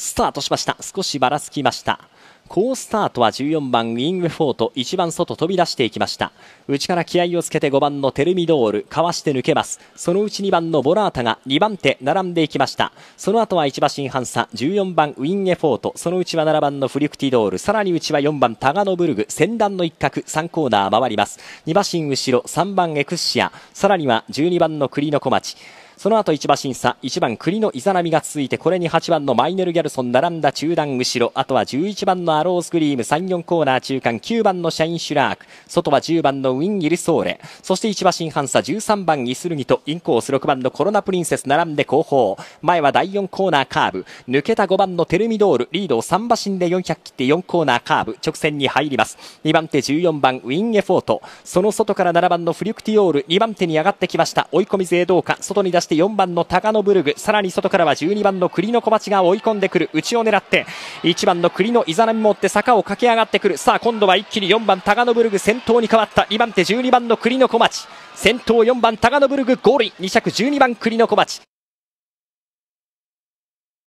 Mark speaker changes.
Speaker 1: スタートしました少しばらつきました好スタートは14番ウィングフォート1番外飛び出していきました内から気合をつけて5番のテルミドールかわして抜けますそのうち2番のボラータが2番手並んでいきましたその後は1馬身半差14番ウィンエフォートそのうちは7番のフリクティドールさらにうちは4番タガノブルグ先段の一角3コーナー回ります2馬身後ろ3番エクッシアさらには12番の栗の小町その後1馬審査、1番栗のイザナミが続いて、これに8番のマイネル・ギャルソン並んだ中段後ろ、あとは11番番のアロースクリーム、3、4コーナー中間、9番のシャインシュラーク、外は10番のウィン・ギルソーレ、そして1馬身半差、13番イスルギと、インコース6番のコロナプリンセス並んで後方、前は第4コーナーカーブ、抜けた5番のテルミドール、リードを3馬身で400切って4コーナーカーブ、直線に入ります。2番手14番ウィン・エフォート、その外から7番のフリュクティオール、2番手に上がってきました、追い込み勢どうか、外に出して4番のタガノブルグ、さらに外からは12番の栗の小鉢が追い込んでくる、内を狙って、1番のリノイって坂を駆け上がってくるさあ今度は一気に4番タガノブルグ先頭に変わった2番手12番の栗の小町先頭4番タガノブルグゴールイン2着12番栗の小町